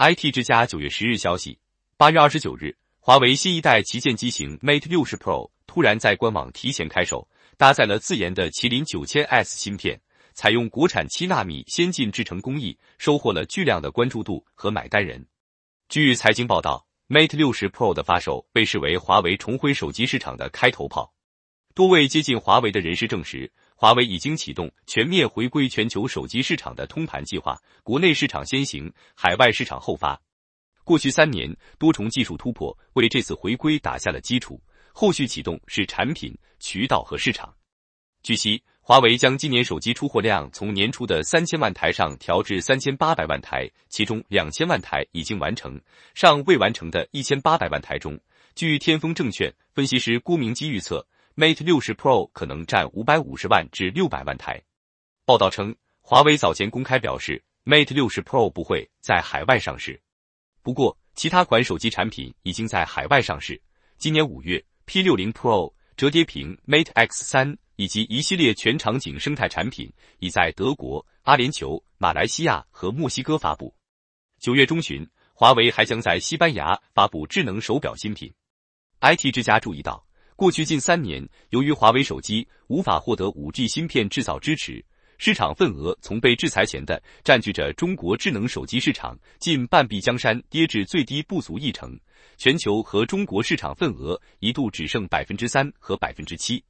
IT 之家九月十日消息，八月二十九日，华为新一代旗舰机型 Mate 六十 Pro 突然在官网提前开售，搭载了自研的麒麟九千 S 芯片，采用国产七纳米先进制程工艺，收获了巨量的关注度和买单人。据财经报道，Mate 六十 Pro 的发售被视为华为重回手机市场的开头炮。多位接近华为的人士证实，华为已经启动全面回归全球手机市场的通盘计划，国内市场先行，海外市场后发。过去三年，多重技术突破为这次回归打下了基础，后续启动是产品、渠道和市场。据悉，华为将今年手机出货量从年初的三千万台上调至三千八百万台，其中两千万台已经完成，尚未完成的一千八百万台中，据天风证券分析师郭明基预测。Mate 60 Pro 可能占五百五十万至六百万台。报道称，华为早前公开表示，Mate 60 Pro 不会在海外上市。不过，其他款手机产品已经在海外上市。今年五月，P60 Pro 折叠屏 Mate X3 以及一系列全场景生态产品已在德国、阿联酋、马来西亚和墨西哥发布。九月中旬，华为还将在西班牙发布智能手表新品。IT 之家注意到。过去近三年，由于华为手机无法获得五 G 芯片制造支持，市场份额从被制裁前的占据着中国智能手机市场近半壁江山，跌至最低不足一成，全球和中国市场份额一度只剩百分之三和百分之七。